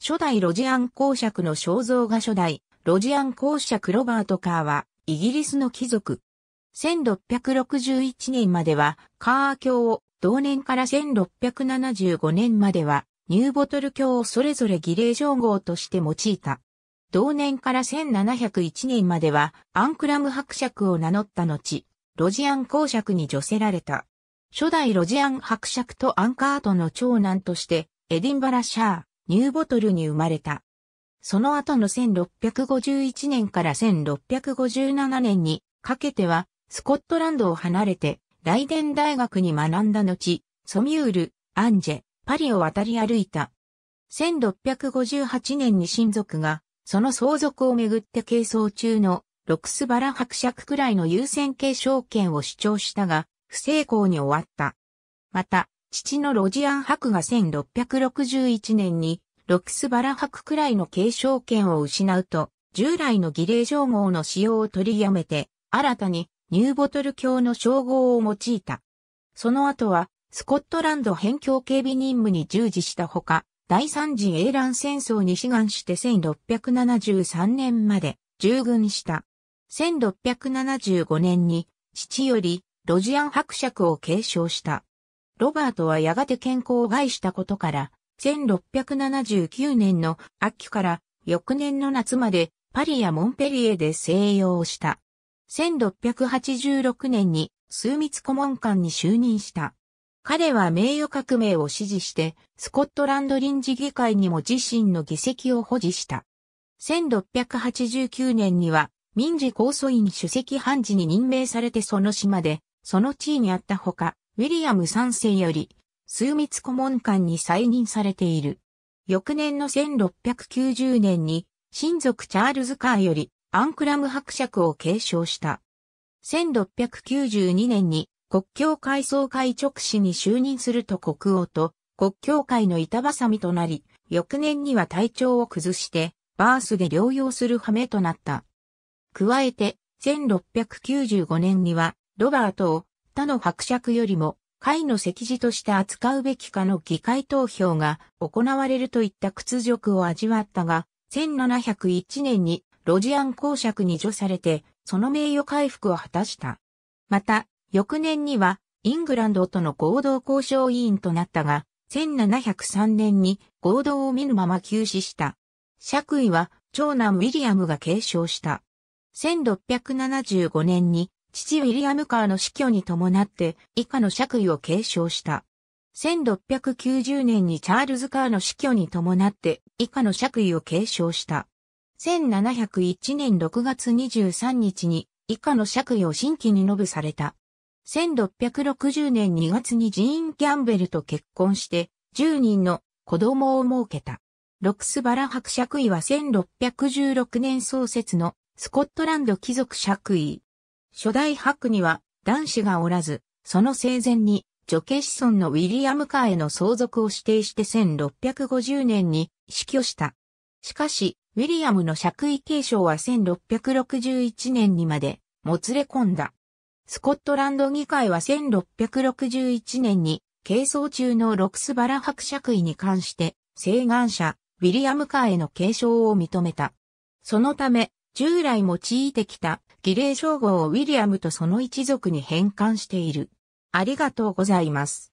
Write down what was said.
初代ロジアン公爵の肖像画初代、ロジアン公爵ロバート・カーは、イギリスの貴族。1661年までは、カー教を、同年から1675年までは、ニューボトル教をそれぞれ儀礼称号として用いた。同年から1701年までは、アンクラム伯爵を名乗った後、ロジアン公爵に除せられた。初代ロジアン伯爵とアンカートの長男として、エディンバラシャー、ニューボトルに生まれた。その後の1651年から1657年にかけては、スコットランドを離れて、ライデン大学に学んだ後、ソミュール、アンジェ、パリを渡り歩いた。1658年に親族が、その相続をめぐって係争中のロクスバラ伯爵くらいの優先継承権を主張したが、不成功に終わった。また、父のロジアン博が1661年にロクスバラ博くらいの継承権を失うと、従来の儀礼称号の使用を取りやめて、新たにニューボトル教の称号を用いた。その後は、スコットランド辺境警備任務に従事したほか、第三次英蘭戦争に志願して1673年まで従軍した。1675年に父よりロジアン伯爵を継承した。ロバートはやがて健康を害したことから、1679年の秋から翌年の夏までパリやモンペリエで静養した。1686年に枢密顧問官に就任した。彼は名誉革命を支持して、スコットランド臨時議会にも自身の議席を保持した。1689年には、民事控訴院主席判事に任命されてその島で、その地位にあったほか、ウィリアム3世より、枢密顧問官に再任されている。翌年の1690年に、親族チャールズ・カーより、アンクラム伯爵を継承した。1692年に、国教会総会直使に就任すると国王と、国教会の板挟みとなり、翌年には体調を崩して、バースで療養する羽目となった。加えて、1695年には、ロバートを他の伯爵よりも、会の席次として扱うべきかの議会投票が行われるといった屈辱を味わったが、1701年にロジアン公爵に除されて、その名誉回復を果たした。また、翌年には、イングランドとの合同交渉委員となったが、1703年に合同を見ぬまま休止した。爵位は長男ウィリアムが継承した。1675年に父ウィリアムカーの死去に伴って以下の爵位を継承した。1690年にチャールズ・カーの死去に伴って以下の爵位を継承した。1701年6月23日に以下の爵位を新規に述べされた。1660年2月にジーン・キャンベルと結婚して10人の子供を設けた。ロックスバラ伯爵位は1616年創設のスコットランド貴族爵位。初代白には男子がおらず、その生前に女系子孫のウィリアム・カーへの相続を指定して1650年に死去した。しかし、ウィリアムの爵位継承は1661年にまでもつれ込んだ。スコットランド議会は1661年に、係争中のロクスバラ伯爵位に関して、請願者、ウィリアム・カーへの継承を認めた。そのため、従来用いてきた儀礼称号をウィリアムとその一族に返還している。ありがとうございます。